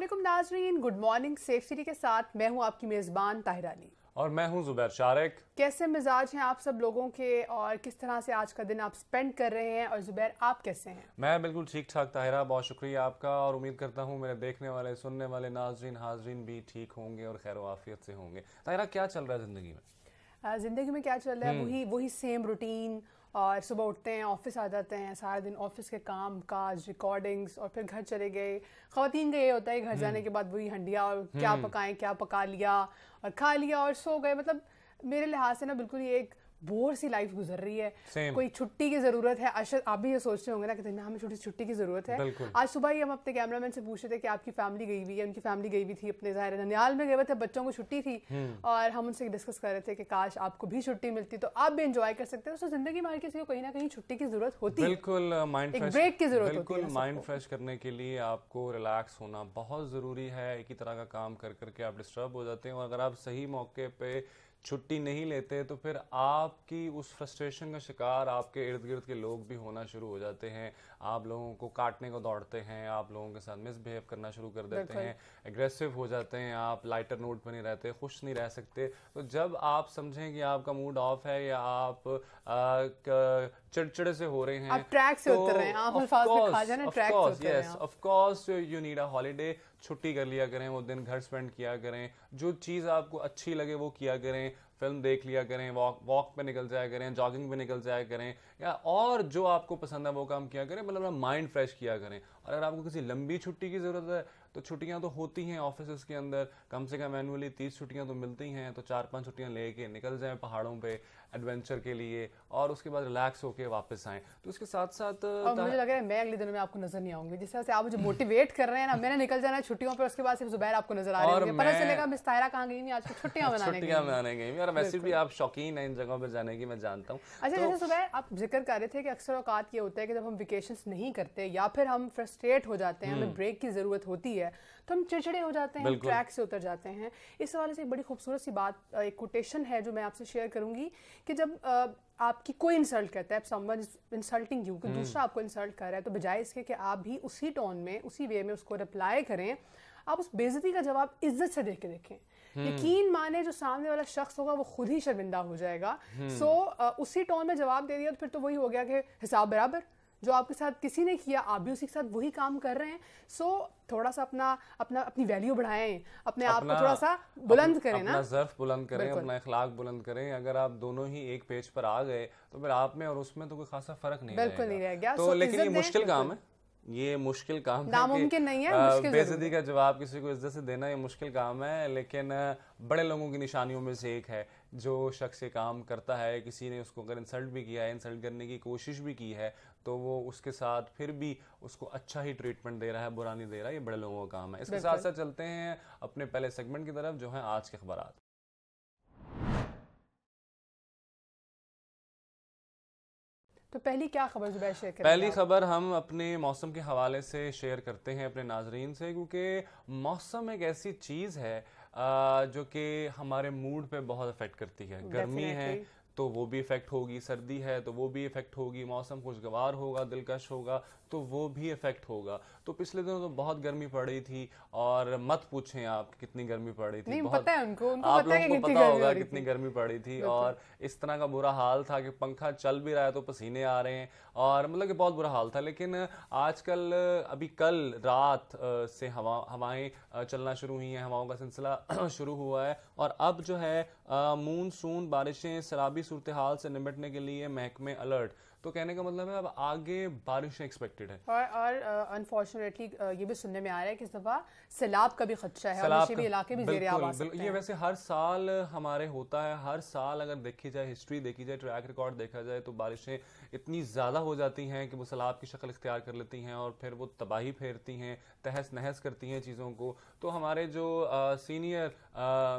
असलम नाजरीन good morning safety के साथ मैं हूं आपकी मेज़बान ताहिरानी और मैं हूं जुबैर शारक कैसे मिजाज हैं आप सब लोगों के और किस तरह से आज का दिन आप स्पेंड कर रहे हैं और जुबैर आप कैसे हैं मैं बिल्कुल ठीक ठाक ताहिरा बहुत शुक्रिया आपका और उम्मीद करता हूं मेरे देखने वाले सुनने वाले नाजरीन हाजरीन भी ठीक होंगे और खैर वाफियत से होंगे ताहिरा क्या चल रहा है ज़िंदगी में ज़िंदगी में क्या चल रहा है हम्म। वही वही सेम रूटीन और सुबह उठते हैं ऑफिस आ जाते हैं सारा दिन ऑफिस के काम काज रिकॉर्डिंग्स और फिर घर चले गए खातन का ये होता है घर हम्म। जाने के बाद वही हंडिया और क्या हम्म। पकाएं क्या पका लिया और खा लिया और सो गए मतलब मेरे लिहाज से ना बिल्कुल ये एक बोर सी लाइफ गुजर रही है Same. कोई छुट्टी की जरूरत है अशर आप भी ये सोचते होंगे ना कि हमें छोटी छुट्टी की जरूरत है आज सुबह ही हम अपने कैमरा मैन से पूछ रहे थे कि आपकी फैमिली गई हुई है उनकी फैमिली गई हुई थी अपने जाहिर ननियाल में गए हुए थे बच्चों को छुट्टी थी हम्म। और हम उनसे डिस्कस कर रहे थे कि काश आपको भी छुट्टी मिलती तो आप भी इंजॉय कर सकते हैं तो जिंदगी मार किसी को कहीं ना कहीं छुट्टी की जरूरत होती है बिल्कुल माइंड uh, ब्रेक की जरूरत बिल्कुल माइंड फ्रेश करने के लिए आपको रिलैक्स होना बहुत जरूरी है एक ही तरह का काम कर करके आप डिस्टर्ब हो जाते हैं और अगर आप सही मौके पर छुट्टी नहीं लेते तो फिर आपकी उस फ्रस्ट्रेशन का शिकार आपके इर्द गिर्द के लोग भी होना शुरू हो जाते हैं आप लोगों को काटने को दौड़ते हैं आप लोगों के साथ मिसबिहेव करना शुरू कर देते हैं एग्रेसिव हो जाते हैं आप लाइटर नोट पर नहीं रहते खुश नहीं रह सकते तो जब आप समझें कि आपका मूड ऑफ है या आप चिड़चिड़े से हो रहे हैं ट्रैक से तो उतर रहे हैं उतर रहे हैं yes you need a holiday छुट्टी कर लिया करें वो दिन घर स्पेंड किया करें जो चीज़ आपको अच्छी लगे वो किया करें फिल्म देख लिया करें वॉक वॉक पे निकल जाया करें जॉगिंग पे निकल जाया करें या और जो आपको पसंद है वो काम किया करें मतलब अपना माइंड फ्रेश किया करें और अगर आपको किसी लंबी छुट्टी की ज़रूरत है तो छुट्टियां तो होती हैं ऑफिस के अंदर कम से कम एनुअली तीस छुट्टियां तो मिलती हैं तो चार पाँच छुट्टियां लेके निकल जाएं पहाड़ों पर एडवेंचर के लिए और उसके बाद रिलैक्स होकर वापस आए तो उसके साथ साथ और मुझे लग रहा है मैं अगले दिनों में आपको नजर नहीं आऊंगी जिस तरह से आप मुझे मोटिवेट कर रहे हैं ना मैंने निकल जाना है छुट्टियों पर उसके बाद सिर्फ जुबैर आपको नजर आ रहे हैं पता मिस तायरा कहाँ गई आज आजकल तो छुट्टियां मनाने छुट्टियां मनाने गई और वैसे भी आप शौकीन है इन जगहों पर जाने की मैं जानता हूँ अच्छा तो जैसे सुबह आप जिक्र कर रहे थे कि अक्सर औकात ये होता है कि जब हम वेकेशन नहीं करते या फिर हम फ्रस्ट्रेट हो जाते हैं हमें ब्रेक हम्म। की जरूरत होती है तो हम चिड़चिड़े हो जाते हैं ट्रैक से उतर जाते हैं इस हवाले से एक बड़ी खूबसूरत सी बात एक कोटेशन है जो मैं आपसे शेयर करूंगी कि जब आपकी कोई इंसल्ट करता है समवन इंसल्टिंग यू दूसरा आपको इंसल्ट कर रहा है तो बजाय इसके कि आप भी उसी टोन में उसी वे में उसको रिप्लाई करें आप उस बेजती का जवाब इज्जत से के देखें हम्म। यकीन माने जो सामने वाला शख्स होगा वो खुद ही शर्मिंदा हो जाएगा सो हम्म। so, उसी टोन में जवाब दे दिया तो फिर तो वही हो गया कि हिसाब बराबर जो आपके साथ किसी ने किया आप भी उसी के साथ वही काम कर रहे हैं सो so, थोड़ा सा अपना अपना अपनी वैल्यू बढ़ाएं अपने आप को थोड़ा सा बुलंद अप, करें ना जर्फ बुलंद करें अपना इखलाक बुलंद करें अगर आप दोनों ही एक पेज पर आ गए तो फिर आप में और उसमें तो कोई खासा फर्क नहीं बिल्कुल नहीं रह गया तो लेकिन ये मुश्किल काम है ये मुश्किल काम नामुमकिन नहीं है बेजती का जवाब किसी को इज्जत से देना ये मुश्किल काम है लेकिन बड़े लोगों की निशानियों में से एक है जो शख्स ये काम करता है किसी ने उसको अगर इंसल्ट भी किया है इंसल्ट करने की कोशिश भी की है तो वो उसके साथ फिर भी उसको अच्छा ही ट्रीटमेंट दे रहा है बुरा नहीं दे रहा है ये बड़े लोगों का काम है इसके साथ साथ चलते हैं अपने पहले सेगमेंट की तरफ जो है आज के अखबार तो पहली क्या खबर जुबैर शेयर करें पहली खबर हम अपने मौसम के हवाले से शेयर करते हैं अपने नाजरीन से क्योंकि मौसम एक ऐसी चीज़ है जो कि हमारे मूड पे बहुत अफेक्ट करती है गर्मी है तो वो भी इफ़ेक्ट होगी सर्दी है तो वो भी इफ़ेक्ट होगी मौसम खुशगवार होगा दिलकश होगा तो वो भी इफेक्ट होगा तो पिछले दिनों तो बहुत गर्मी पड़ रही थी और मत पूछें आप कितनी गर्मी पड़ रही थी नहीं, बहुत, पता है उनको, उनको आप लोगों को पता होगा कितनी गर्मी पड़ रही थी और इस तरह का बुरा हाल था कि पंखा चल भी रहा है तो पसीने आ रहे हैं और मतलब कि बहुत बुरा हाल था लेकिन आजकल अभी कल रात से हवा हवाएं चलना शुरू हुई हैं हवाओं का सिलसिला शुरू हुआ है और अब जो है मूनसून बारिशें शराबी सूरत हाल से निपटने के लिए महकमे अलर्ट तो कहने का मतलब है अब आगे बारिश एक्सपेक्टेड है और और अनफॉर्चुनेटली ये भी सुनने में आ रहा है कि इस दफा सैलाब का भी खदशा है और भी इलाके भी जेरे आवाज सकते ये वैसे हर साल हमारे होता है हर साल अगर देखी जाए हिस्ट्री देखी जाए ट्रैक रिकॉर्ड देखा जाए तो बारिशें इतनी ज़्यादा हो जाती हैं कि वो सैलाब की शक्ल इख्तियार कर लेती हैं और फिर वो तबाही फेरती हैं तहस नहस करती हैं चीज़ों को तो हमारे जो सीनियर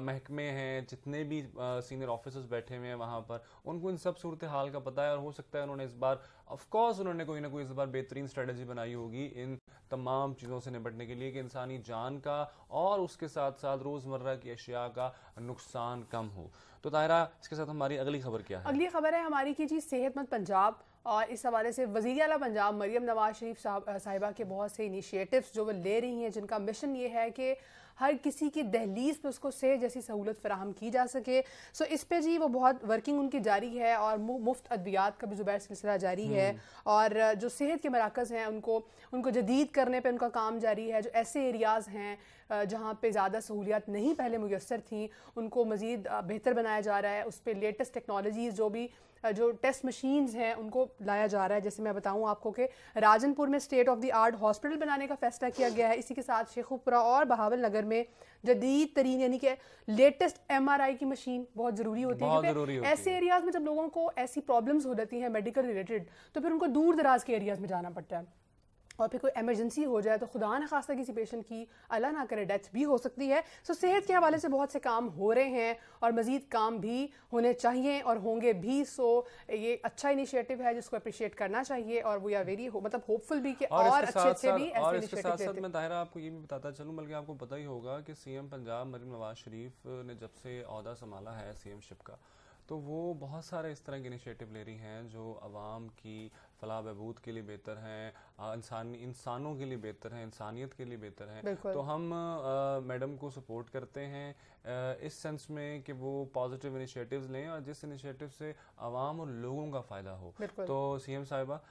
महकमे हैं जितने भी सीनियर ऑफिसर्स बैठे हुए हैं वहाँ पर उनको इन सब सूरत हाल का पता है और हो सकता है उन्होंने इस बार ऑफकोर्स उन्होंने कोई ना कोई इस बार बेहतरीन स्ट्रेटजी बनाई होगी इन तमाम चीज़ों से निपटने के लिए कि इंसानी जान का और उसके साथ साथ रोज़मर्रा की अशिया का नुकसान कम हो तो ताहरा इसके साथ हमारी अगली खबर क्या है अगली खबर है हमारी की जी सेहतमंद पंजाब और इस हवाले से वज़ी अला पंजाब मरीम नवाज शरीफ साहब साहिबा के बहुत से इनिशिएटिव्स जो वो ले रही हैं जिनका मिशन ये है कि हर किसी की दहलीज पे उसको सेह जैसी सहूलत फराहम की जा सके सो इस पे जी वो बहुत वर्किंग उनकी जारी है और मुफ्त अद्वियात का भी ज़ुबैर सिलसिला जारी है हम्म। और जो सेहत के मराकज़ हैं उनको उनको जदीद करने पर उनका काम जारी है जो ऐसे एरियाज़ हैं जहाँ पर ज़्यादा सहूलियात नहीं पहले मैसर थी उनको मज़ीद बेहतर बनाया जा रहा है उस पर लेटेस्ट टेक्नोलॉजीज़ जो भी जो टेस्ट मशीन्स हैं उनको लाया जा रहा है जैसे मैं बताऊँ आपको कि राजनपुर में state of the art hospital बनाने का फैसला किया गया है इसी के साथ शेखुपुरा और बहावल नगर में जदीद तरीन यानी कि लेटेस्ट एम की मशीन बहुत ज़रूरी होती बहुत है ऐसे एरियाज़ में जब लोगों को ऐसी प्रॉब्लम्स हो जाती हैं मेडिकल रिलेटेड तो फिर उनको दूर दराज के एरियाज़ में जाना पड़ता है और फिर कोई एमरजेंसी हो जाए तो खुदा न खासा किसी पेशेंट की अल्लाह ना करे डेथ भी हो सकती है सो सेहत के हवाले से बहुत से काम हो रहे हैं और मज़ीद काम भी होने चाहिए और होंगे भी सो ये अच्छा इनिशिएटिव है जिसको अप्रिशिएट करना चाहिए और वी आर वेरी मतलब होपफुल भी कि और, और अच्छे अच्छे भी और इसके साथ साथ मैं आपको ये भी बताता चलूँ बल्कि आपको पता ही होगा कि एम पंजाब मरीम नवाज शरीफ ने जब से अहदा संभाला है सीएमशिप का तो वो बहुत सारे इस तरह के इनिशिएटिव ले रही हैं जो आवाम की फलाह बहबूद के लिए बेहतर हैं इंसान इंसानों के लिए बेहतर हैं इंसानियत के लिए बेहतर हैं तो हम आ, मैडम को सपोर्ट करते हैं आ, इस सेंस में कि वो पॉजिटिव इनिशिएटिव्स लें और जिस इनिशिएटिव से आवाम और लोगों का फ़ायदा हो तो सी एम साहिबा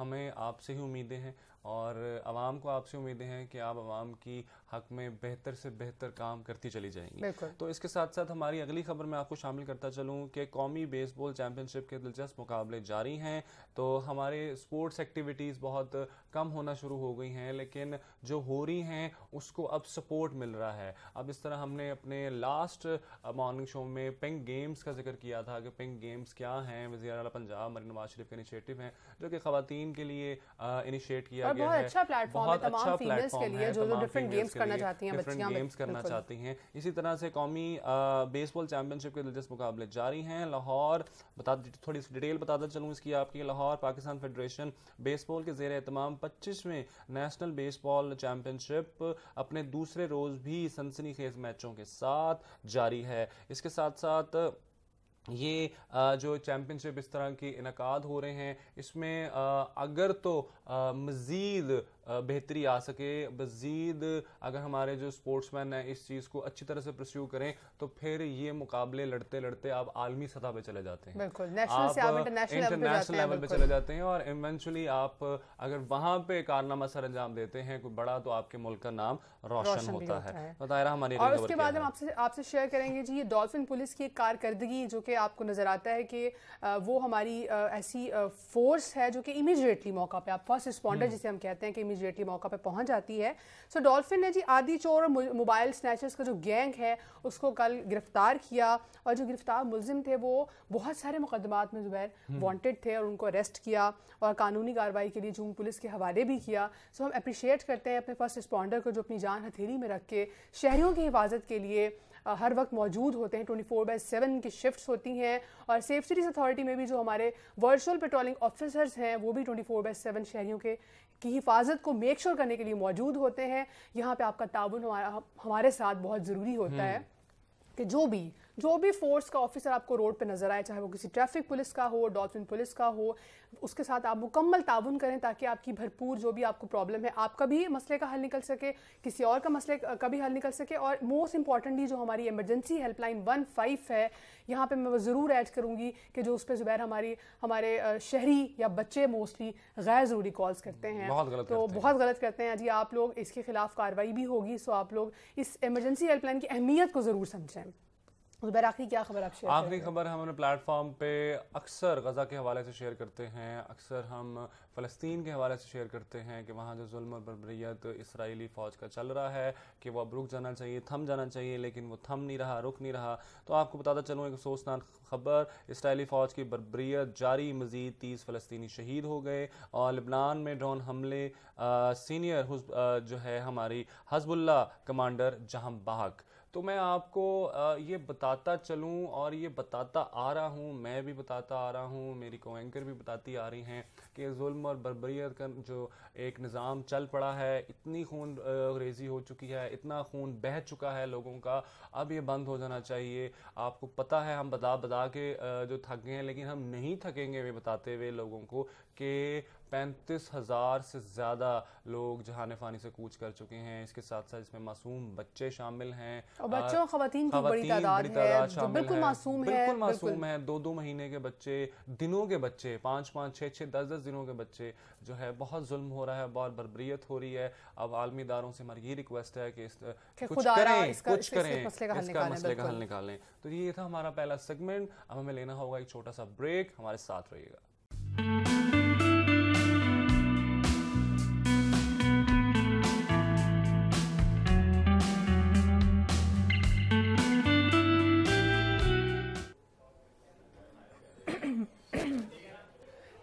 हमें आपसे ही उम्मीदें हैं और आवाम को आपसे उम्मीदें हैं कि आप आवाम की हक में बेहतर से बेहतर काम करती चली जाएंगी तो इसके साथ साथ हमारी अगली खबर मैं आपको शामिल करता चलूँ कि कौमी बेसबॉल चैम्पियनशिप के दिलचस्प मुकाबले जारी हैं तो हमारे स्पोर्ट्स एक्टिविटीज़ बहुत कम होना शुरू हो गई हैं लेकिन जो हो रही हैं उसको अब सपोर्ट मिल रहा है अब इस तरह हमने अपने लास्ट मॉर्निंग शो में पिंक गेम्स का जिक्र किया था कि पिंक गेम्स क्या हैं वजी अला पंजाब मरी नवाज शरीफ के इनिशिएटिव हैं जो कि खातन के लिए इनिशिएट किया गया है अच्छा प्लेटफॉर्म बहुत अच्छा प्लेटफॉर्म है जो डिफरेंट गेम्स करना चाहती हैं बच्चियां गेम्स करना चाहती हैं इसी तरह से कौमी बेसबॉल चैंपियनशिप के दिलचस्प मुकाबले जारी हैं लाहौर बता थोड़ी डिटेल बताता चलूँ इसकी आपकी लाहौर पाकिस्तान फेडरेशन बेसबॉल के जेर एहतमाम 25 में नेशनल बेसबॉल चैंपियनशिप अपने दूसरे रोज भी सनसनीखेज मैचों के साथ जारी है इसके साथ साथ ये जो चैंपियनशिप इस तरह की इनका हो रहे हैं इसमें अगर तो मज़ीद बेहतरी आ सके मज़ीद अगर हमारे जो स्पोर्ट्समैन हैं इस चीज़ को अच्छी तरह से प्रस्यू करें तो फिर ये मुकाबले लड़ते लड़ते आप आलमी सतह पे चले जाते हैं इंटरनेशनल लेवल पे चले जाते हैं और इवेंचुअली आप अगर वहाँ पे कारनामा सर अंजाम देते हैं कोई बड़ा तो आपके मुल्क का नाम रोशन होता है बताया तो हमारी और उसके बाद हम आपसे आपसे शेयर करेंगे जी ये डॉल्फिन पुलिस की एक कारकर्दगी जो कि आपको नज़र आता है कि वो हमारी ऐसी फोर्स है जो कि इमीजिएटली मौका पे आप फर्स्ट हम्म। रिस्पॉन्डर जिसे हम कहते हैं कि इमीडिएटली मौका पर पहुंच जाती है सो so, डॉल्फिन ने जी आदि चोर और मोबाइल स्नैचर्स का जो गैंग है उसको कल गिरफ्तार किया और जो गिरफ्तार मुलजिम थे वो बहुत सारे मुकदमात में जुबैर वांटेड हम्म। थे और उनको अरेस्ट किया और कानूनी कार्रवाई के लिए जूम पुलिस के हवाले भी किया सो so, हम अप्रिशिएट करते हैं अपने फर्स्ट रिस्पॉन्डर को जो अपनी जान हथेली में रख के शहरीों की हिफाजत के लिए हर वक्त मौजूद होते हैं ट्वेंटी फोर बाई सेवन की शिफ्ट होती हैं और सेफ सिटीज़ अथॉरिटी में भी जो हमारे वर्चुअल पेट्रोलिंग ऑफिसर्स हैं वो भी ट्वेंटी फोर बाई सेवन शहरीों के की हिफाजत को मेक श्योर करने के लिए मौजूद होते हैं यहाँ पर आपका ताबन हमारा हमारे साथ बहुत ज़रूरी होता हम्म। है कि जो भी जो भी फोर्स का ऑफिसर आपको रोड पे नजर आए चाहे वो किसी ट्रैफिक पुलिस का हो डॉल्फिन पुलिस का हो उसके साथ आप मुकम्मल ताउन करें ताकि आपकी भरपूर जो भी आपको प्रॉब्लम है आपका भी मसले का हल निकल सके किसी और का मसले का भी हल निकल सके और मोस्ट इंपॉर्टेंटली जो हमारी इमरजेंसी हेल्पलाइन वन फाइव है यहाँ पर मैं ज़रूर ऐड करूँगी कि जो उस पर ज़ुबैर हमारी हमारे शहरी या बच्चे मोस्टली गैर ज़रूरी कॉल्स करते हैं तो बहुत गलत करते हैं जी आप लोग इसके खिलाफ कार्रवाई भी होगी सो आप लोग इस इमरजेंसी हेल्पलाइन की अहमियत को ज़रूर समझें जुबैर आखिरी क्या खबर आप आखिरी खबर हम अपने प्लेटफॉर्म पे अक्सर गज़ा के हवाले से शेयर करते हैं अक्सर हम फ़लस्तीन के हवाले से शेयर करते हैं कि वहाँ जो जुल्म और बरबरीत इसराइली फ़ौज का चल रहा है कि वह अब रुक जाना चाहिए थम जाना चाहिए लेकिन वो थम नहीं रहा रुक नहीं रहा तो आपको बताता चलूँ एक अफसोसनाक खबर इसराइली फ़ौज की बरबरीत जारी मजीद तीस फ़लस्तनी शहीद हो गए और लबनान में ड्रोन हमले आ, सीनियर आ, जो है हमारी हजबुल्ला कमांडर जहाँ बाग तो मैं आपको ये बताता चलूँ और ये बताता आ रहा हूँ मैं भी बताता आ रहा हूँ मेरी को एंकर भी बताती आ रही हैं कि जुल्म जुल्म और बरबरीत का जो एक निज़ाम चल पड़ा है इतनी खून रेजी हो चुकी है इतना खून बह चुका है लोगों का अब ये बंद हो जाना चाहिए आपको पता है हम बता बता के जो थक गए हैं लेकिन हम नहीं थकेंगे वे बताते हुए लोगों को कि पैंतीस हज़ार से ज़्यादा लोग जहाने फ़ानी से कूच कर चुके हैं इसके साथ साथ इसमें मासूम बच्चे शामिल हैं और बच्चों खवतिन की बड़ी तादाद है बिल्कुल मासूम है बिल्कुल मासूम है दो दो महीने के बच्चे दिनों के बच्चे पाँच पाँच छः छः दस दस दिनों के बच्चे जो है बहुत जुल्म हो रहा है बहुत बरबरीत हो रही है अब आलमी इदारों से हमारी ये रिक्वेस्ट है कि कुछ करें कुछ करें इसका मसले का हल निकालें तो ये था हमारा पहला सेगमेंट अब हमें लेना होगा एक छोटा सा ब्रेक हमारे साथ रहिएगा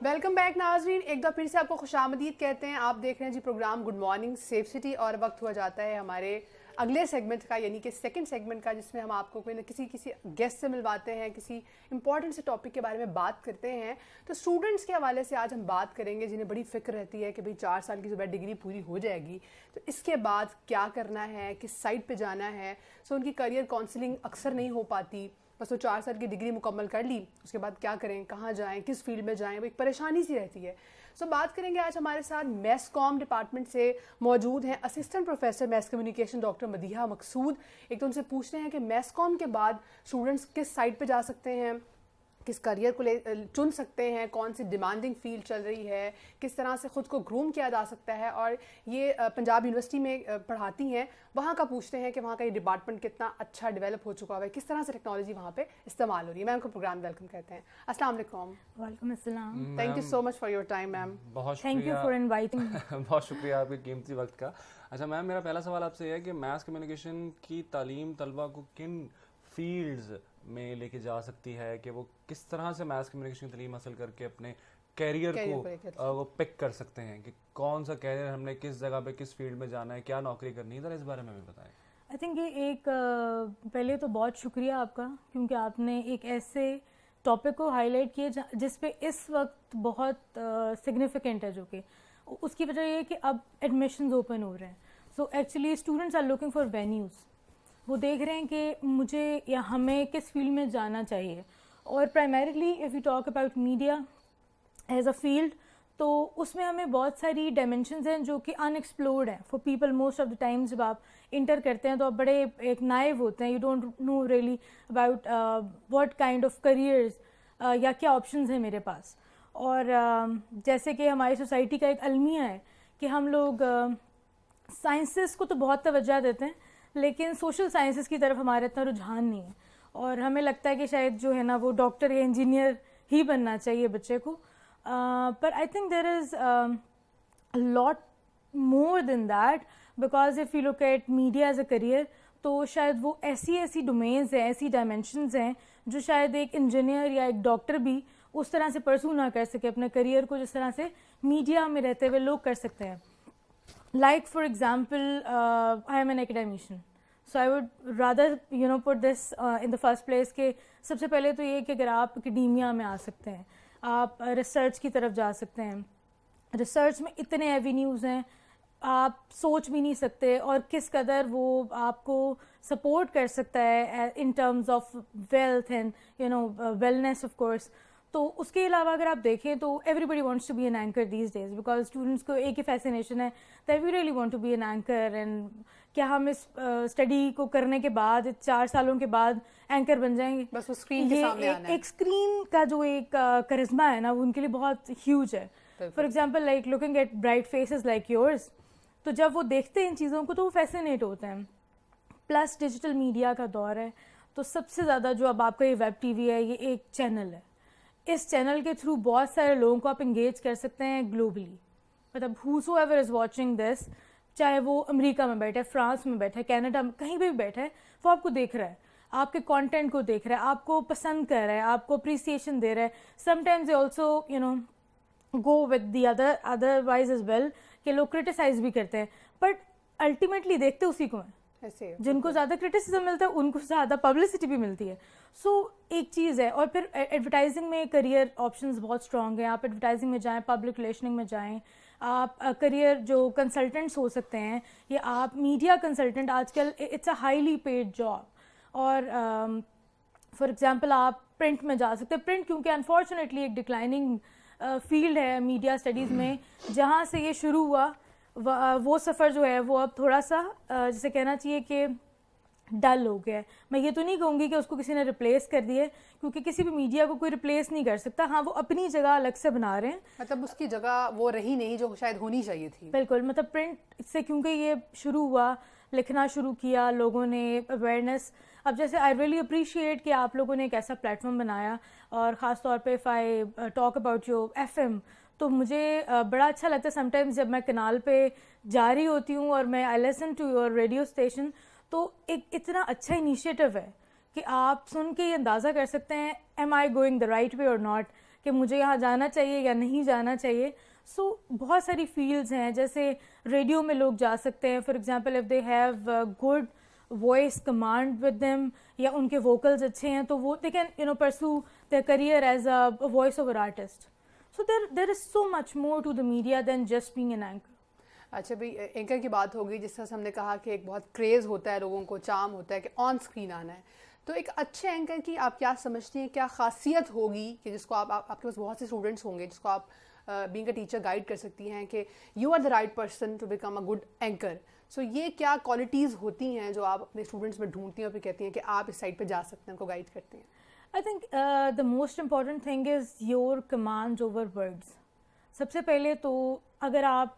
वेलकम बैक नाजरीन एक बार फिर से आपको खुश आमदीद कहते हैं आप देख रहे हैं जी program good morning safe city और वक्त हुआ जाता है हमारे अगले सेगमेंट का यानी कि सेकंड सेगमेंट का जिसमें हम आपको कोई ना किसी किसी गेस्ट से मिलवाते हैं किसी इंपॉर्टेंट से टॉपिक के बारे में बात करते हैं तो स्टूडेंट्स के हवाले से आज हम बात करेंगे जिन्हें बड़ी फिक्र रहती है कि भाई चार साल की जो है डिग्री पूरी हो जाएगी तो इसके बाद क्या करना है किस साइड पर जाना है सो उनकी करियर काउंसिलिंग अक्सर नहीं हो पाती बस वो चार साल की डिग्री मुकम्मल कर ली उसके बाद क्या करें कहाँ जाएँ किस फील्ड में जाएँ वो एक परेशानी सी रहती है सो so, बात करेंगे आज हमारे साथ मैस कॉम डिपार्टमेंट से मौजूद हैं assistant professor mass communication doctor Madiha Maqsood एक तो उनसे पूछ रहे हैं कि मैस कॉम के बाद स्टूडेंट्स किस साइड पर जा सकते हैं किस करियर को ले चुन सकते हैं कौन सी डिमांडिंग फील्ड चल रही है किस तरह से ख़ुद को ग्रूम किया जा सकता है और ये पंजाब यूनिवर्सिटी में पढ़ाती हैं वहाँ का पूछते हैं कि वहाँ का ये डिपार्टमेंट कितना अच्छा डेवलप हो चुका हुआ है किस तरह से टेक्नोलॉजी वहाँ पे इस्तेमाल हो रही है मैम को प्रोग्राम वेलकम कहते हैं असल वालेकुम thank you so much for your time ma'am बहुत थैंक यू फॉर इन्वाइटिंग बहुत शुक्रिया आपके कीमती वक्त का अच्छा मैम मेरा पहला सवाल आपसे है कि मैथ्स कम्युनिकेशन की तालीम तलबा को किन फील्ड्स में लेके जा सकती है कि वो किस तरह से मैस कम्युनिकेशन की तलीम हासिल करके अपने कैरियर को वो पिक कर सकते हैं कि कौन सा कैरियर हमने किस जगह पे किस फील्ड में जाना है क्या नौकरी करनी है इस बारे में भी बताएं आई थिंक ये एक पहले तो बहुत शुक्रिया आपका क्योंकि आपने एक ऐसे टॉपिक को हाईलाइट किया जिस पे इस वक्त बहुत सिग्निफिकेंट है जो कि उसकी वजह ये है कि अब एडमिशन ओपन हो रहे हैं so actually students are looking for venues वो देख रहे हैं कि मुझे या हमें किस फील्ड में जाना चाहिए और primarily if you talk about media as a field तो उसमें हमें बहुत सारी डायमेंशनस हैं जो कि अनएक्सप्लोर्ड हैं for people most of the time जब आप इंटर करते हैं तो आप बड़े एक नाइव होते हैं you don't know really about what kind of careers या क्या ऑप्शन हैं मेरे पास और uh, जैसे कि हमारी सोसाइटी का एक अलमिया है कि हम लोग साइंसेस uh, को तो बहुत तोज्जा देते हैं लेकिन सोशल साइंसेस की तरफ हमारा इतना रुझान नहीं है और हमें लगता है कि शायद जो है ना वो डॉक्टर या इंजीनियर ही बनना चाहिए बच्चे को पर I think there is lot more then that because if you look at media as a career तो शायद वो ऐसी ऐसी डोमेन्स हैं ऐसी डायमेंशनज हैं जो शायद एक इंजीनियर या एक डॉक्टर भी उस तरह से परसू ना कर सके अपने करियर को जिस तरह से मीडिया में रहते हुए लोग कर सकते हैं like for example I am an academician so I would rather you know put this in the first place के सबसे पहले तो ये कि अगर आप अकेडीमिया में आ सकते हैं आप रिसर्च की तरफ जा सकते हैं रिसर्च में इतने एवेन्यूज़ हैं आप सोच भी नहीं सकते और किस कदर वो आपको सपोर्ट कर सकता है in terms of wealth and you know wellness of course तो उसके अलावा अगर आप देखें तो everybody wants to be an anchor these days because students को एक ही फैसिनेशन है that we really want to be an anchor and क्या हम इस स्टडी को करने के बाद चार सालों के बाद एंकर बन जाएंगे बस उस स्क्रीन के सामने एक, आना है। एक स्क्रीन का जो एक करिश्मा है ना वो उनके लिए बहुत ह्यूज है for example like looking at bright faces like yours तो जब वो देखते हैं इन चीज़ों को तो वो फैसिनेट होते हैं प्लस डिजिटल मीडिया का दौर है तो सबसे ज़्यादा जो अब आपका ये वेब टीवी है ये एक चैनल है इस चैनल के थ्रू बहुत सारे लोगों को आप इंगेज कर सकते हैं ग्लोबली मतलब who so ever is watching this चाहे वो अमेरिका में बैठे फ्रांस में बैठे कनाडा में कहीं भी बैठे वो आपको देख रहा है आपके कंटेंट को देख रहा है आपको पसंद कर रहा है आपको अप्रिसिएशन दे रहा है sometimes also you know go with the other otherwise as well के लोग क्रिटिसाइज भी करते हैं बट अल्टीमेटली देखते उसी को हैं जिनको ज़्यादा क्रिटिसिज्म मिलता है उनको ज़्यादा पब्लिसिटी भी मिलती है सो so, एक चीज़ है और फिर एडवर्टाइजिंग में करियर ऑप्शंस बहुत स्ट्रांग हैं आप एडवर्टाइजिंग में जाएं पब्लिक रिलेशनिंग में जाएं आप करियर जो कंसल्टेंट्स हो सकते हैं या आप मीडिया कंसल्टेंट आजकल it's a highly paid job और फॉर एग्ज़ाम्पल आप प्रिंट में जा सकते हैं प्रिंट क्योंकि अनफॉर्चुनेटली एक डिक्लाइनिंग फील्ड है मीडिया स्टडीज़ में जहाँ से ये शुरू हुआ वो सफ़र जो है वो अब थोड़ा सा जैसे कहना चाहिए कि डल हो गया है मैं ये तो नहीं कहूँगी कि उसको किसी ने रिप्लेस कर दिया क्योंकि किसी भी मीडिया को कोई रिप्लेस नहीं कर सकता हाँ वो अपनी जगह अलग से बना रहे हैं मतलब उसकी जगह वो रही नहीं जो शायद होनी चाहिए थी बिल्कुल मतलब प्रिंट से क्योंकि ये शुरू हुआ लिखना शुरू किया लोगों ने अवेयरनेस अब जैसे आई रियली अप्रिशिएट कि आप लोगों ने एक ऐसा प्लेटफॉर्म बनाया और ख़ास तौर पर if I talk about your F तो मुझे uh, बड़ा अच्छा लगता है समटाइम्स जब मैं कनाल पे जा रही होती हूँ और मैं I listen to your radio station तो एक इतना अच्छा इनिशिएटिव है कि आप सुन के ये अंदाज़ा कर सकते हैं am I going the right way और नॉट कि मुझे यहाँ जाना चाहिए या नहीं जाना चाहिए सो so, बहुत सारी फील्ड्स हैं जैसे रेडियो में लोग जा सकते हैं for example if they have good voice command with them या उनके वोकल्स अच्छे हैं तो वो they can you know pursue the career as a voice over artist so there there is so much more to the media than just being an anchor अच्छा भाई anchor की बात हो गई जिस तरह से हमने कहा कि एक बहुत क्रेज़ होता है लोगों को चाम होता है कि ऑन स्क्रीन आना है तो एक अच्छे एंकर की आप क्या समझती हैं क्या खासियत होगी कि जिसको आप, आप आपके पास बहुत से स्टूडेंट्स होंगे जिसको आप बींग अ टीचर गाइड कर सकती हैं कि you are the right person to become a good anchor so ये क्या क्वालिटीज़ होती हैं जो आप अपने स्टूडेंट्स में ढूंढती हैं और फिर कहती हैं कि आप इस साइड पर जा सकते हैं उनको गाइड करती हैं I think the most important thing is your command over words सबसे पहले तो अगर आप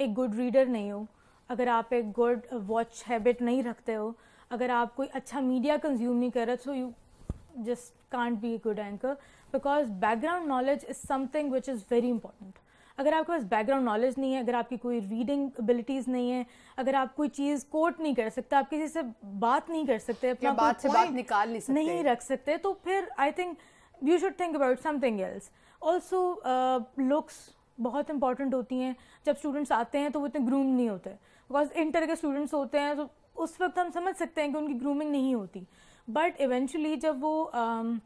एक गुड रीडर नहीं हो अगर आप एक गुड वॉच हैबिट नहीं रखते हो अगर आप कोई अच्छा मीडिया कंज्यूम नहीं कर रहे so you just can't be a good anchor because background knowledge is something which is very important अगर आपके पास बैकग्राउंड नॉलेज नहीं है अगर आपकी कोई रीडिंग एबिलिटीज नहीं है अगर आप कोई चीज कोट नहीं कर सकते आप किसी से बात नहीं कर सकते अपना बात से बात निकाल नहीं सकते नहीं रख सकते तो फिर I think you should think about something else also looks बहुत इंपॉर्टेंट होती हैं जब स्टूडेंट्स आते हैं तो वो इतने ग्रूम नहीं होते बिकॉज इंटर के स्टूडेंट्स होते हैं तो उस वक्त हम समझ सकते हैं कि उनकी ग्रूमिंग नहीं होती बट इवेंचुअली जब वो um,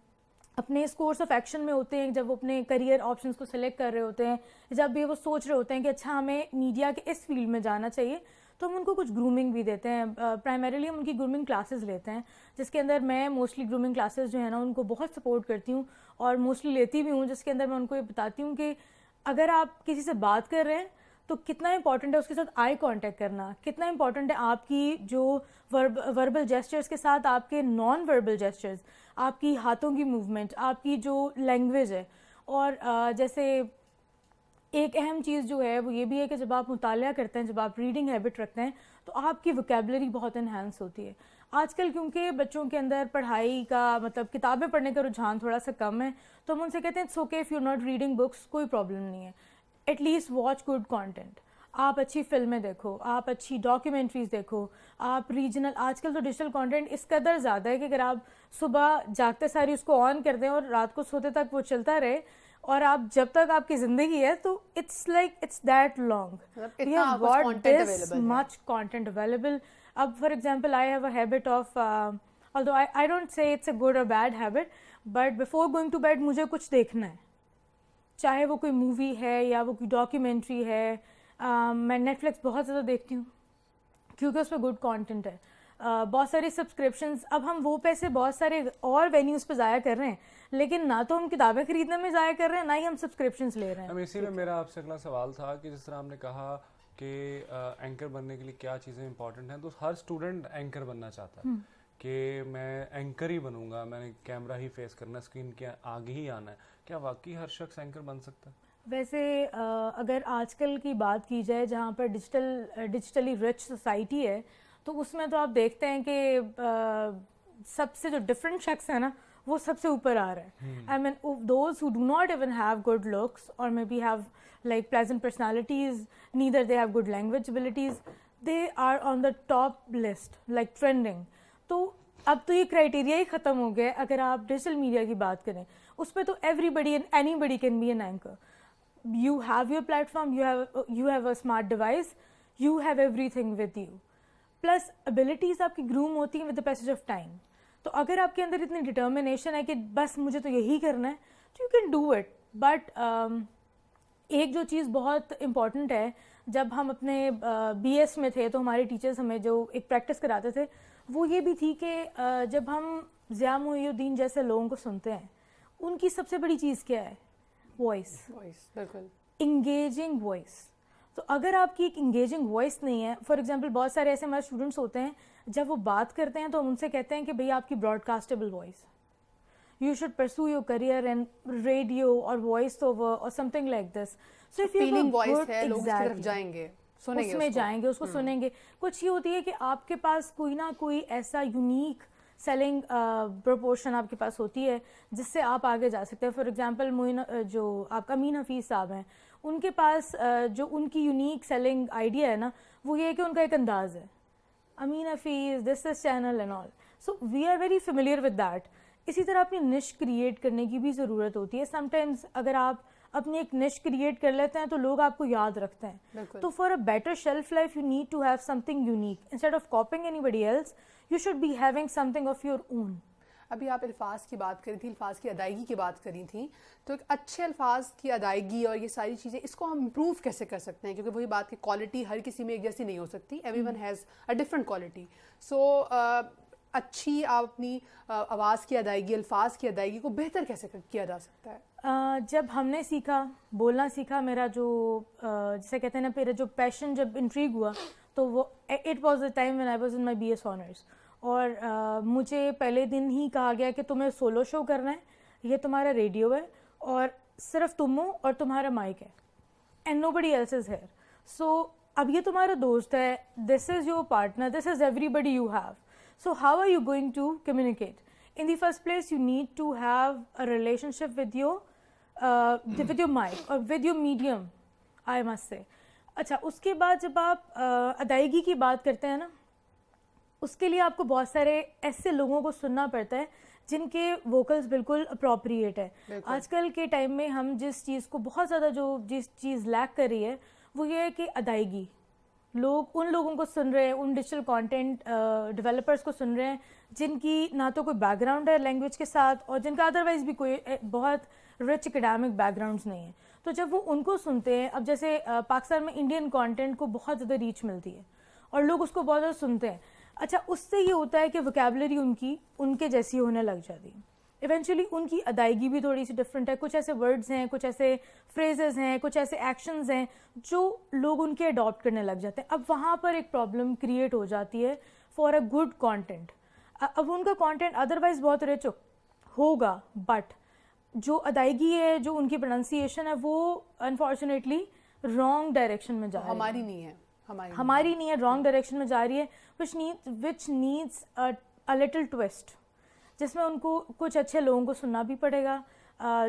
अपने इस कोर्स ऑफ एक्शन में होते हैं जब वो अपने करियर ऑप्शंस को सिलेक्ट कर रहे होते हैं जब भी वो सोच रहे होते हैं कि अच्छा हमें मीडिया के इस फील्ड में जाना चाहिए तो हम उनको कुछ ग्रूमिंग भी देते हैं प्राइमरीली हम उनकी ग्रूमिंग क्लासेस लेते हैं जिसके अंदर मैं मोस्टली ग्रूमिंग क्लासेस जो है ना उनको बहुत सपोर्ट करती हूँ और मोस्टली लेती भी हूँ जिसके अंदर मैं उनको ये बताती हूँ कि अगर आप किसी से बात कर रहे हैं तो कितना इंपॉर्टेंट है उसके साथ आई कांटेक्ट करना कितना इंपॉर्टेंट है आपकी जो वर्ब वर्बल जेस्चर्स के साथ आपके नॉन वर्बल जेस्चर्स आपकी हाथों की मूवमेंट आपकी जो लैंग्वेज है और जैसे एक अहम चीज़ जो है वो ये भी है कि जब आप मुताल करते हैं जब आप रीडिंग हैबिट रखते हैं तो आपकी वोकेबलरी बहुत इन्हेंस होती है आजकल क्योंकि बच्चों के अंदर पढ़ाई का मतलब किताबें पढ़ने का रुझान थोड़ा सा कम है तो हम उनसे कहते हैं it's okay if you not reading books कोई प्रॉब्लम नहीं है एटलीस्ट वॉच गुड कॉन्टेंट आप अच्छी फिल्में देखो आप अच्छी डॉक्यूमेंट्रीज देखो आप रीजनल आजकल तो डिजिटल कंटेंट इस कदर ज़्यादा है कि अगर आप सुबह जागते सारी उसको ऑन कर दें और रात को सोते तक वो चलता रहे और आप जब तक आपकी जिंदगी है तो it's like it's that long much content available अब for example I have a off although I I don't say it's a good और bad habit but before going to bed मुझे कुछ देखना है चाहे वो कोई मूवी है या वो कोई डॉक्यूमेंट्री है uh, मैं नेटफ्लिक्स बहुत ज़्यादा देखती हूँ क्योंकि उस पर गुड कॉन्टेंट है Uh, बहुत सारे सब्सक्रिप्शन अब हम वो पैसे बहुत सारे और वेन्यूज़ पे ज़ाया कर रहे हैं लेकिन ना तो हम किताबें खरीदने में ज़ाया कर रहे हैं ना ही हम सब्सक्रिप्शन ले रहे हैं इसी में मेरा आपसे अगला सवाल था कि जिस तरह हमने कहा कि एंकर बनने के लिए क्या चीज़ें इंपॉर्टेंट हैं तो हर स्टूडेंट एंकर बनना चाहता है हम्म। कि मैं एंकर ही बनूंगा मैंने कैमरा ही फेस करना स्क्रीन के आगे ही आना है क्या वाकई हर शख्स एंकर बन सकता है वैसे अगर आजकल की बात की जाए जहाँ पर डिजिटल डिजिटली रिच सोसाइटी है तो उसमें तो आप देखते हैं कि सबसे जो डिफरेंट शख्स है ना वो सबसे ऊपर आ रहा है I mean those who do not even have good looks और maybe have like present personalities neither they have good language abilities they are on the top list like trending तो अब तो ये क्राइटेरिया ही ख़त्म हो गया अगर आप डिजिटल मीडिया की बात करें उस पर तो everybody and anybody can be an anchor you have your platform you have you have a smart device you have everything with you plus abilities आपकी ग्रूम होती हैं with the passage of time तो अगर आपके अंदर इतनी determination है कि बस मुझे तो यही करना है तो you can do it but एक जो चीज़ बहुत इम्पॉर्टेंट है जब हम अपने बी uh, में थे तो हमारे टीचर्स हमें जो एक प्रैक्टिस कराते थे वो ये भी थी कि uh, जब हम ज़िया मुद्दीन जैसे लोगों को सुनते हैं उनकी सबसे बड़ी चीज़ क्या है वॉइस वॉइस बिल्कुल इंगेजिंग वॉइस तो अगर आपकी एक इंगेजिंग वॉइस नहीं है फॉर एग्जाम्पल बहुत सारे ऐसे हमारे स्टूडेंट्स होते हैं जब वो बात करते हैं तो हम उनसे कहते हैं कि भैया आपकी broadcastable voice you should pursue your career in radio और वॉइस और something like this So if you voice है, जाएंगे सुनेंगे उसमें उसको. जाएंगे उसको hmm. सुनेंगे कुछ ये होती है कि आपके पास कोई ना कोई ऐसा यूनिक सेलिंग प्रपोर्शन आपके पास होती है जिससे आप आगे जा सकते हैं फॉर एग्जांपल मोइन जो आपका मीन हफीज़ साहब हैं उनके पास जो उनकी यूनिक सेलिंग आइडिया है ना वो ये है कि उनका एक अंदाज़ है Amin Hafeez this is channel and all so we are very familiar with that इसी तरह अपनी निश क्रिएट करने की भी ज़रूरत होती है समटाइम्स अगर आप अपनी एक निश क्रिएट कर लेते हैं तो लोग आपको याद रखते हैं तो for a better shelf life you need to have something unique instead of copying anybody else you should be having something of your own अभी आप अल्फाज की बात करी थी अल्फाज की अदायगी की बात करी थी तो एक अच्छे अल्फाज की अदायगी और ये सारी चीज़ें इसको हम इम्प्रूव कैसे कर सकते हैं क्योंकि वही बात की क्वालिटी हर किसी में एक जैसी नहीं हो सकती everyone has a different quality so अच्छी आप अपनी आवाज़ की अदायगी अल्फाज की अदायगी को बेहतर कैसे किया जा सकता है uh, जब हमने सीखा बोलना सीखा मेरा जो uh, जैसे कहते हैं ना मेरा जो पैशन जब इंट्रीग हुआ तो वो it was the time when I was in my B S honours और आ, मुझे पहले दिन ही कहा गया कि तुम्हें सोलो शो करना है ये तुम्हारा रेडियो है और सिर्फ तुम हो और तुम्हारा माइक है and nobody else is here so अब ये तुम्हारा दोस्त है this is your partner this is everybody you have so how are you going to communicate in the first place you need to have a relationship with your with your mic और with your medium I must say अच्छा उसके बाद जब आप अदायगी की बात करते हैं ना उसके लिए आपको बहुत सारे ऐसे लोगों को सुनना पड़ता है जिनके वोकल्स बिल्कुल अप्रोप्रिएट है आजकल के टाइम में हम जिस चीज़ को बहुत ज़्यादा जो जिस चीज़ लैक कर रही है वो ये है कि अदायगी लोग उन लोगों को सुन रहे हैं उन डिजिटल कंटेंट डेवलपर्स को सुन रहे हैं जिनकी ना तो कोई बैकग्राउंड है लैंग्वेज के साथ और जिनका अदरवाइज भी कोई बहुत रिच एकेडमिक बैकग्राउंड्स नहीं है तो जब वो उनको सुनते हैं अब जैसे पाकिस्तान में इंडियन कंटेंट को बहुत ज़्यादा रीच मिलती है और लोग उसको बहुत ज़्यादा सुनते हैं अच्छा उससे ये होता है कि वोकेबलरी उनकी उनके जैसी होने लग जाती इवेंचुअली उनकी अदायगी भी थोड़ी सी डिफरेंट है कुछ ऐसे वर्ड्स हैं कुछ ऐसे फ्रेजेस हैं कुछ ऐसे एक्शंस हैं जो लोग उनके अडॉप्ट करने लग जाते हैं अब वहाँ पर एक प्रॉब्लम क्रिएट हो जाती है फॉर अ गुड कॉन्टेंट अब उनका कॉन्टेंट अदरवाइज बहुत रिच होगा बट जो अदायगी है जो उनकी प्रोनाउंसिएशन है वो अनफॉर्चुनेटली रॉन्ग डायरेक्शन में जा हमारी नहीं है हमारी हमारी नहीं है रॉन्ग डायरेक्शन में जा रही है which needs which needs a little twist जिसमें उनको कुछ अच्छे लोगों को सुनना भी पड़ेगा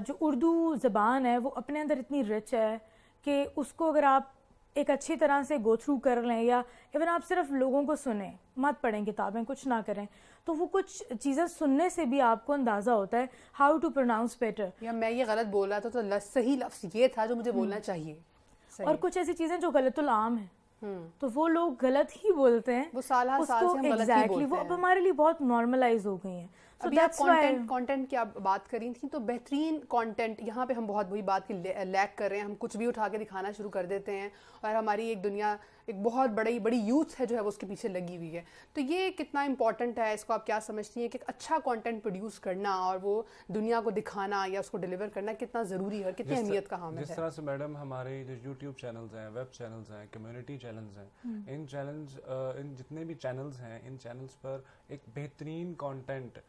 जो उर्दू ज़बान है वो अपने अंदर इतनी रिच है कि उसको अगर आप एक अच्छी तरह से गो थ्रू कर लें या इवन आप सिर्फ लोगों को सुने मत पढ़ें किताबें कुछ ना करें तो वो कुछ चीज़ें सुनने से भी आपको अंदाज़ा होता है हाउ टू प्रोनाउंस बेटर या मैं ये गलत बोल रहा था तो सही लफ्ज़ ये था जो मुझे हम्म। बोलना चाहिए और कुछ ऐसी चीज़ें जो गलत आम है हम्म। तो वो लोग गलत ही बोलते हैं वो साल हर साल से हम गलत ही बोलते वो अब हमारे लिए बहुत नॉर्मलाइज हो गई है so अभी आप कंटेंट कंटेंट की आप बात कर रही थी तो बेहतरीन कंटेंट यहाँ पे हम बहुत वही बात की लैक कर रहे हैं हम कुछ भी उठा के दिखाना शुरू कर देते हैं और हमारी एक दुनिया एक बहुत बड़ी बड़ी यूथ है जो है वो उसके पीछे लगी हुई है तो ये कितना इंपॉर्टेंट है इसको आप क्या समझती हैं कि एक अच्छा कॉन्टेंट प्रोड्यूस करना और वो दुनिया को दिखाना या उसको डिलीवर करना कितना ज़रूरी है कितनी अहमियत का हामिल है जिस तरह से मैडम हमारे जो यूट्यूब चैनल्स हैं वेब चैनल्स हैं कम्युनिटी चैनल्स हैं हम्म। इन चैनल्स इन जितने भी चैनल्स हैं इन चैनल्स पर एक बेहतरीन कॉन्टेंट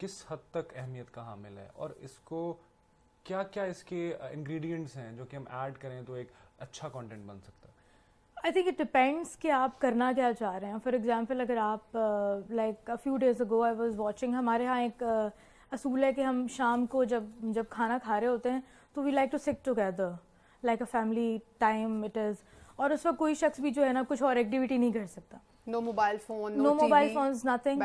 किस हद तक अहमियत का हामिल है और इसको क्या क्या इसके इंग्रेडिएंट्स हैं जो कि हम ऐड करें तो एक अच्छा कंटेंट बन सकता है आई थिंक इट डिपेंड्स कि आप करना क्या चाह रहे हैं फॉर एग्ज़ाम्पल अगर आप like a few days ago I was watching हमारे यहाँ एक uh, असूल है कि हम शाम को जब जब खाना खा रहे होते हैं तो we like to sit together like a family time it is और उस वक्त कोई शख्स भी जो है ना कुछ और एक्टिविटी नहीं कर सकता no mobile phone no mobile phone nothing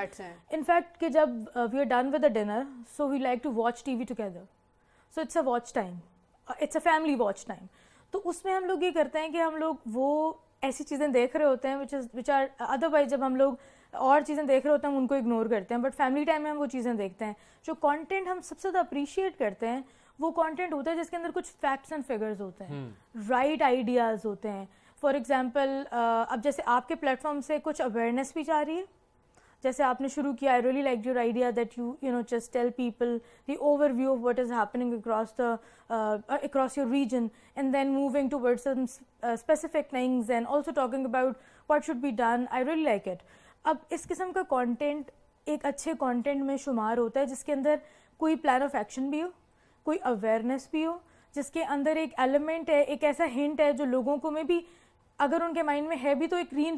in fact कि जब we are done with a dinner so we like to watch T V together so it's a watch time it's a family watch time तो उसमें हम लोग ये करते हैं कि हम लोग वो ऐसी चीज़ें देख रहे होते हैं which is which are otherwise जब हम लोग और चीज़ें देख रहे होते हैं हम उनको इग्नोर करते हैं बट फैमिली टाइम में हम वो चीज़ें देखते हैं जो कॉन्टेंट हम सबसे ज़्यादा अप्रिशिएट करते हैं वो कॉन्टेंट होता है जिसके अंदर कुछ फैक्ट्स एंड फिगर्स होते हैं राइट hmm. आइडियाज़ right होते हैं फॉर एग्जाम्पल uh, अब जैसे आपके प्लेटफॉर्म से कुछ अवेयरनेस भी जा रही है जैसे आपने शुरू किया I really like your idea that you you know just tell people the overview of what is happening across the across your region and then moving to some specific things and also talking about what should be done I really like it अब इस किस्म का content एक अच्छे content में शुमार होता है जिसके अंदर कोई प्लान ऑफ एक्शन भी हो कोई अवेयरनेस भी हो जिसके अंदर एक एलिमेंट है एक ऐसा हिंट है जो लोगों को में भी अगर उनके माइंड में है भी तो एक री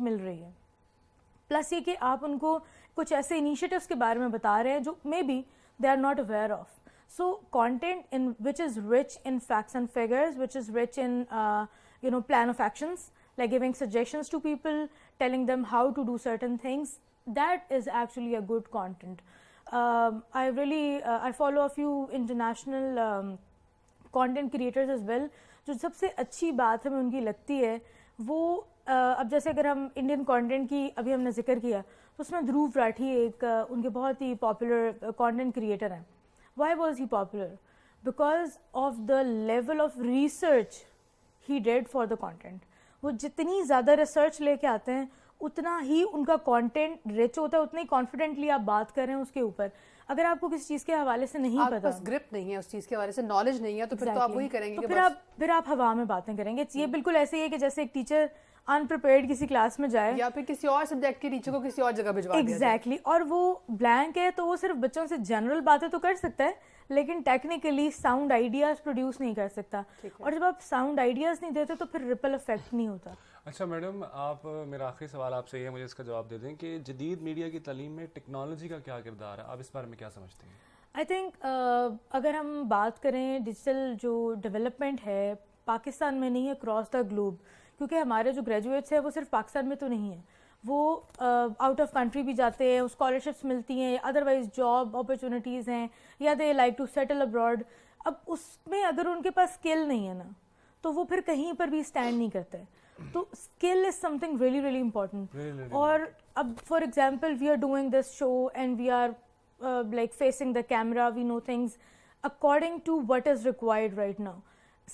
मिल रही है प्लस ये कि आप उनको कुछ ऐसे इनिशिएटिव्स के बारे में बता रहे हैं जो maybe they are not aware of so content in which is rich in facts and figures which is rich in you know plan of actions like giving suggestions to people telling them how to do certain things that is actually a good content I really I follow a few international content creators as well जो सबसे अच्छी बात हमें उनकी लगती है वो अब जैसे अगर हम इंडियन कंटेंट की अभी हमने जिक्र किया तो उसमें ध्रुव राठी एक उनके बहुत ही पॉपुलर कंटेंट क्रिएटर हैं why was he popular because of the level of research he did for the content वो जितनी ज़्यादा रिसर्च लेके आते हैं उतना ही उनका कंटेंट रिच होता है उतना ही कॉन्फिडेंटली आप बात कर रहे हैं उसके ऊपर अगर आपको किसी चीज़ के हवाले से नहीं पता पास ग्रिप नहीं है उस चीज़ के हवाले से नॉलेज नहीं है तो exactly. फिर तो आप वही करेंगे तो फिर आप फिर आप हवा में बातें करेंगे ये बिल्कुल ऐसे ही है कि जैसे एक टीचर अनप्रिपेयर्ड किसी क्लास में जाए या फिर किसी और सब्जेक्ट के टीचर को किसी और जगह भिजवा एग्जैक्टली और वो ब्लैंक है तो वो सिर्फ बच्चों से जनरल बातें तो कर सकता है लेकिन टेक्निकली साउंड आइडियाज प्रोड्यूस नहीं कर सकता और जब आप साउंड आइडियाज नहीं देते तो फिर रिपल इफेक्ट नहीं होता अच्छा मैडम आप मेरा आखिरी सवाल आपसे ये है मुझे इसका जवाब दे दें कि जदीद मीडिया की तलीम में टेक्नोलॉजी का क्या किरदार है आप इस बारे में क्या समझते हैं आई थिंक uh, अगर हम बात करें डिजिटल जो डेवलपमेंट है पाकिस्तान में नहीं है क्रॉस द ग्लोब क्योंकि हमारे जो ग्रेजुएट्स हैं वो सिर्फ पाकिस्तान में तो नहीं है वो आउट ऑफ कंट्री भी जाते हैं स्कॉलरशिप्स मिलती हैं अदरवाइज जॉब अपॉर्चुनिटीज़ हैं या they like to settle abroad अब उसमें अगर उनके पास स्किल नहीं है ना तो वो फिर कहीं पर भी स्टैंड नहीं करते तो skill is something really really important और अब for example we are doing this show and we are like facing the camera we know things according to what is required right now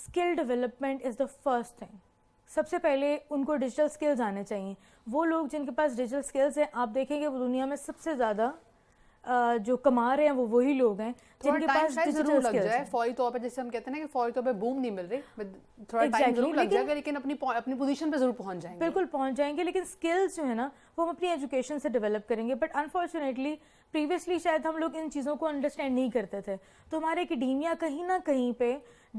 skill development is the first thing सबसे पहले उनको digital skills आने चाहिए वो लोग जिनके पास digital skills हैं आप देखेंगे वो दुनिया में सबसे ज़्यादा जो कमा रहे हैं वो वही लोग हैं जिनके पास डिजिटल लग जाए फौरी तौर पर जैसे हम कहते हैं ना कि फौरी तौर पर बूम नहीं मिल रही थोड़ा exactly, टाइम जरूर लग जाएगा लेकिन अपनी अपनी पोजीशन पे जरूर पहुंच जाएंगे बिल्कुल पहुंच जाएंगे लेकिन स्किल्स जो है ना वो हम अपनी एजुकेशन से डेवलप करेंगे बट अनफॉर्चुनेटली प्रीवियसली शायद हम लोग इन चीज़ों को अंडरस्टैंड नहीं करते थे तो हमारे एकडीमिया कहीं ना कहीं पे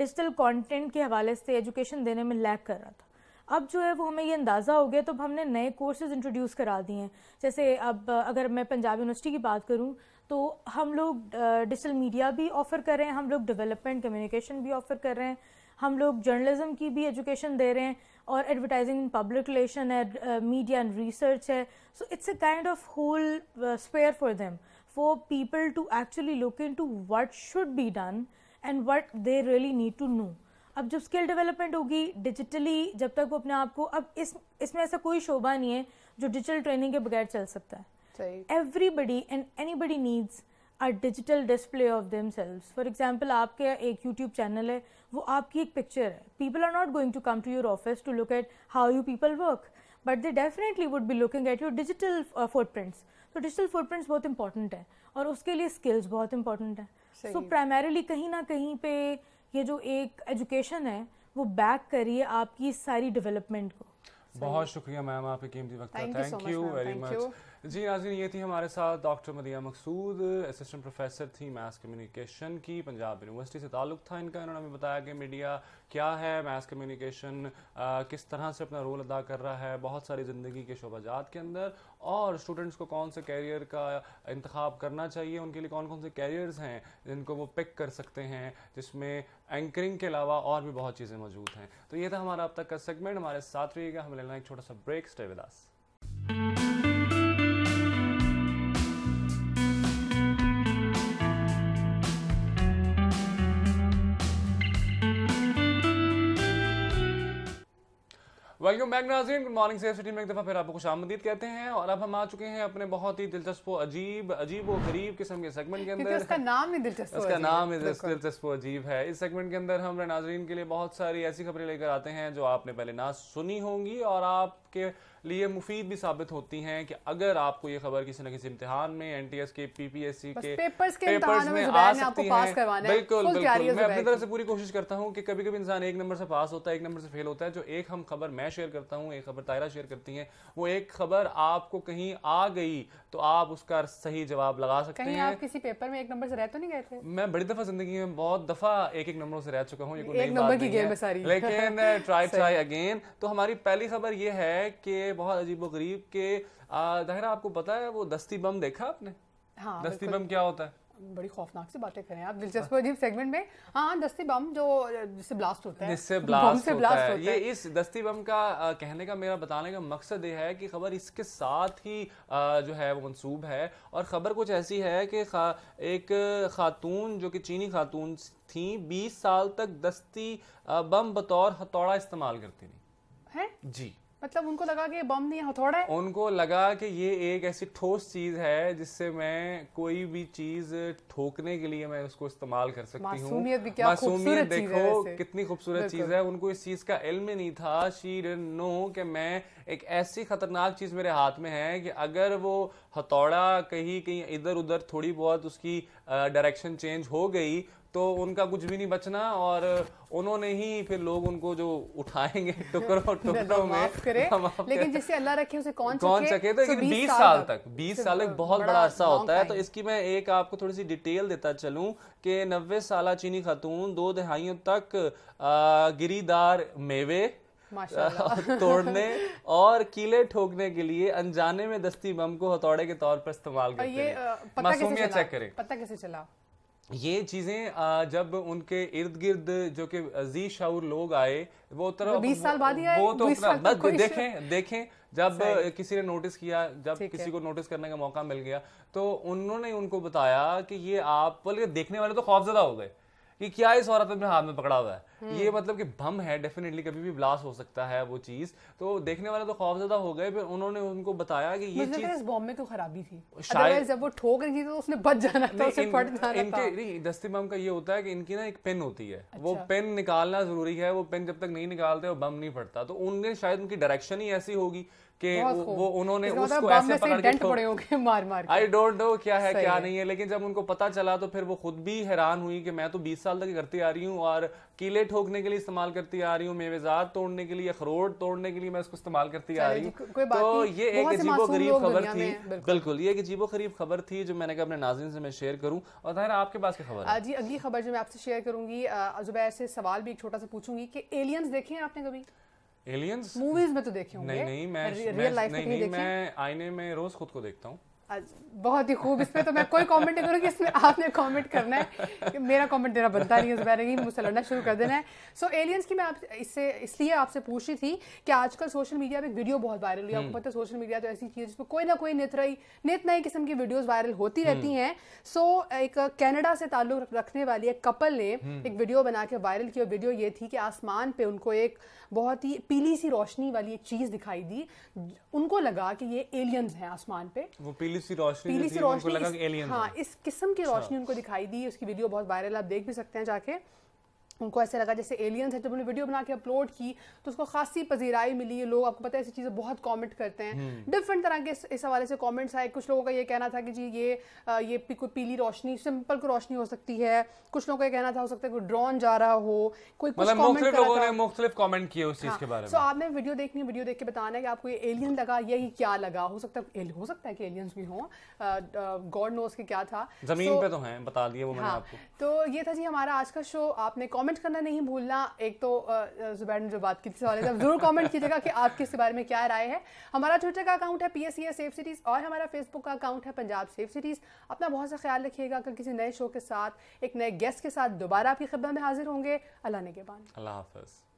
डिजिटल कॉन्टेंट के हवाले से एजुकेशन देने में लैक कर रहा था अब जो है वो हमें ये अंदाज़ा हो गया तो अब हमने नए कोर्सेज इंट्रोड्यूस करा दिए हैं जैसे अब अगर मैं पंजाब यूनिवर्सिटी की बात करूँ तो हम लोग डिजिटल मीडिया भी ऑफ़र कर रहे हैं हम लोग डेवलपमेंट कम्युनिकेशन भी ऑफ़र कर रहे हैं हम लोग जर्नलिज्म की भी एजुकेशन दे रहे हैं और एडवर्टाइजिंग इन पब्लिक रिलेशन है मीडिया एंड रिसर्च है so it's a kind of whole sphere for them for people to actually look in to what should be done and what they really need to know अब जब skill development होगी digitally जब तक वो अपने आप को अब इस इसमें ऐसा कोई शोभा नहीं है जो डिजिटल ट्रेनिंग के बगैर चल सकता है everybody and anybody needs a digital display of themselves for example आपके एक यूट्यूब चैनल है वो आपकी एक पिक्चर है people are not going to come to your office to look at how you people work but they definitely would be looking at your digital footprints तो digital footprints बहुत important है और उसके लिए स्किल्स बहुत important है सो primarily कहीं ना कहीं पे ये जो एक एजुकेशन है वो बैक करिए आपकी सारी डेवलपमेंट को बहुत शुक्रिया मैम आपके कीमती वक्त थैंक यू वेरी मच जी नाजी ये थी हमारे साथ doctor Madiya Maqsood assistant professor थी मैथ्स कम्युनिकेशन की पंजाब यूनिवर्सिटी से ताल्लुक़ था इनका इन्होंने हमें बताया कि मीडिया क्या है मैथ्स कम्युनिकेशन किस तरह से अपना रोल अदा कर रहा है बहुत सारी ज़िंदगी के शोबाजात के अंदर और स्टूडेंट्स को कौन से कैरियर का इंतखब करना चाहिए उनके लिए कौन कौन से कैरियर्स हैं जिनको वो पिक कर सकते हैं जिसमें एंकरिंग के अलावा और भी बहुत चीज़ें मौजूद हैं तो ये था हमारा अब तक का सेगमेंट हमारे साथ रहिएगा हमें लेना एक छोटा सा break stay with us welcome back Nazneen good morning safe city में एक दफ़ा फिर आपको खुश आमदीद कहते हैं और अब हम आ चुके हैं अपने बहुत ही दिलचस्प अजीब अजीब व गरीब किस्म के सेगमेंट के अंदर इसका नाम ही दिलचस्प इसका नाम ही दिलचस्प अजीब है इस सेगमेंट के अंदर हम नाजरीन के लिए बहुत सारी ऐसी खबरें लेकर आते हैं जो आपने पहले ना सुनी होंगी और आपके लिए मुफीद भी साबित होती हैं कि अगर आपको ये खबर किसी न किसी इम्तिहान में एनटीएस के पीपीएससी के पेपर्स के पेपर्स में आ सकती है बिल्कुल बिल्कुल मैं अपनी तरफ से पूरी कोशिश करता हूँ कि कभी कभी इंसान एक नंबर से पास होता है एक नंबर से फेल होता है जो एक हम खबर मैं शेयर करता हूँ एक खबर तायरा शेयर करती है वो एक खबर आपको कहीं आ गई तो आप उसका सही जवाब लगा सकते कहीं हैं आप किसी पेपर में एक नंबर से रह तो नहीं गए थे मैं बड़ी दफा जिंदगी में बहुत दफा एक एक नंबरों से रह चुका हूँ एक नंबर की गेम है सारी लेकिन ट्राई ट्राई अगेन तो हमारी पहली खबर ये है कि बहुत अजीब गरीब के जाहिर uh, आपको पता है वो दस्ती बम देखा आपने हाँ, दस्ती बम क्या होता है बड़ी खौफनाक सी बातें करें आप दिलचस्प अजीब सेगमेंट में हाँ दस्ती बम जो जिससे ब्लास्ट होता है जिससे ब्लास्ट, से ब्लास्ट होता है ये इस दस्ती बम का कहने का मेरा बताने का मकसद ये है कि खबर इसके साथ ही जो है वो मंसूब है और ख़बर कुछ ऐसी है कि एक खातून जो कि चीनी खातून थी बीस साल तक दस्ती बम बतौर हथौड़ा इस्तेमाल करती थी हैं जी मतलब उनको लगा कि बम नहीं हथौड़ा है उनको लगा कि ये एक ऐसी ठोस चीज है जिससे मैं कोई भी चीज ठोकने के लिए मैं उसको इस्तेमाल कर सकती हूँ मासूमियत देखो कितनी खूबसूरत चीज है उनको इस चीज का इल्म नहीं था शीर नो कि मैं एक ऐसी खतरनाक चीज मेरे हाथ में है कि अगर वो हथौड़ा कहीं कहीं इधर उधर थोड़ी बहुत उसकी डायरेक्शन चेंज हो गई तो उनका कुछ भी नहीं बचना और उन्होंने ही फिर लोग उनको जो उठाएंगे टुकड़ों तो टुकड़ों में लेकिन जिससे अल्लाह रखे उसे कौन कौन चके तो बीस साल तक बीस साल तक बहुत बड़ा अरसा होता है तो इसकी मैं एक आपको थोड़ी सी डिटेल देता चलूँ कि नब्बे साल चीनी खातून दो दहाइयों तक गिरीदार मेवे तोड़ने और कीले ठोकने के लिए अनजाने में दस्ती बम को हथौड़े के तौर पर इस्तेमाल करते हैं मासूमियत चेक करें पता कैसे चला ये चीजें जब उनके इर्द गिर्द जो कि जी शाउर लोग आए वो तरफ बीस साल बाद ही वो तो अपना देखें देखें जब किसी ने नोटिस किया जब किसी को नोटिस करने का मौका मिल गया तो उन्होंने उनको बताया कि ये आप बल्कि देखने वाले तो खौफजदा हो गए कि क्या इस औरत अपने हाथ में पकड़ा हुआ है ये हम्म। मतलब कि बम है डेफिनेटली कभी भी ब्लास्ट हो सकता है वो चीज तो देखने वाला तो खौफ ज्यादा हो गए फिर उन्होंने उनको बताया कि ये चीज इस बॉम्ब में तो खराबी थी शायद जब वो ठोक रही थी तो उसने बच जाना था उसे फट जाना इनके नहीं दस्ती बम का ये होता है कि इनकी ना एक पेन होती है वो पेन अच्छा। निकालना जरूरी है वो पेन जब तक नहीं निकालते वो बम नहीं फटता तो उनके शायद उनकी डायरेक्शन ही ऐसी होगी कि वो उन्होंने मतलब उसको ऐसे पकड़ पड़े होंगे मार मार आई डोंट नो क्या है क्या है। नहीं है लेकिन जब उनको पता चला तो फिर वो खुद भी हैरान हुई कि मैं तो 20 साल तक करती आ रही हूँ और कीले ठोकने के लिए इस्तेमाल करती आ रही हूँ मेवेजात तोड़ने के लिए अखरोट तोड़ने के लिए मैं इसको इस्तेमाल करती आ रही हूँ तो ये एक अजीबो गरीब खबर थी बिल्कुल ये एक अजीबो गरीब खबर थी जो मैंने कहा अपने नाजिन से मैं शेयर करूँ और ज़ाहिर आपके पास की खबर जी अगली खबर जो मैं आपसे शेयर करूंगी जुबैर से सवाल भी एक छोटा सा पूछूंगी कि एलियंस देखे हैं आपने कभी एलियंस मूवीज में तो देखे होंगे नहीं नहीं मैं रियल लाइफ में नहीं मैं आईने में रोज खुद को देखता हूँ बहुत ही खूब इसमें तो मैं कोई कमेंट नहीं करूँगी इसमें आपने कमेंट करना है मेरा कमेंट देना बनता नहीं है ज़ुबैर मुझसे लड़ना शुरू कर देना है सो so, एलियंस की मैं आप इससे इसलिए आपसे पूछ रही थी कि आजकल सोशल मीडिया पर वीडियो बहुत वायरल हुई आपको हम्म। पता है सोशल मीडिया तो ऐसी चीज़ जिसमें कोई ना कोई नित रही नित नई किस्म की वीडियोज़ वायरल होती रहती हम्म। हैं सो so, एक कैनेडा से ताल्लुक रखने वाली एक कपल ने हम्म। एक वीडियो बना के वायरल की और वीडियो ये थी कि आसमान पर उनको एक बहुत ही पीली सी रोशनी वाली एक चीज दिखाई दी उनको लगा कि ये एलियंस हैं आसमान पे वो पीली सी रोशनी पीली सी रोशनी लगा हाँ इस किस्म की अच्छा। रोशनी उनको दिखाई दी उसकी वीडियो बहुत वायरल आप देख भी सकते हैं जाके उनको ऐसे लगा जैसे एलियंस है जब उन्होंने वीडियो बना के अपलोड की तो उसको खासी पजीराई मिली है लोग आपको पता है ऐसी चीज़ें बहुत कमेंट करते हैं डिफरेंट हम्म। तरह के इस हवाले से कमेंट्स आए कुछ लोगों का ये कहना था कि जी ये ये पी, कोई पीली रोशनी सिंपल को रोशनी हो सकती है कुछ लोगों का ये कहना था हो सकता है कोई ड्रोन जा रहा हो कोई मतलब मुख्तलिफ कमेंट किए उस चीज़ हाँ। के बारे में सो आपने वीडियो देखनी वीडियो देख के बताना है कि आपको ये एलियन लगा यही क्या लगा हो सकता है हो सकता है कि एलियंस भी हों गॉड नोस के क्या था जमीन पे तो है बता दिए वो मैंने हाँ। आपको तो ये था जी हमारा आज का शो आपने कॉमेंट कमेंट करना नहीं भूलना एक तो जुबैर ने जो बात की थी सवाल है तो जरूर कमेंट कीजिएगा कि आपके इसके बारे में क्या राय है हमारा ट्विटर का अकाउंट है पी एस सेफ सिटीज़ और हमारा फेसबुक का अकाउंट है पंजाब सेफ सिटीज़ अपना बहुत सा ख्याल रखिएगा कल किसी नए शो के साथ एक नए गेस्ट के साथ दोबारा आपकी खबर में हाजिर होंगे अल्लाह ने के अल्लाह हाफ़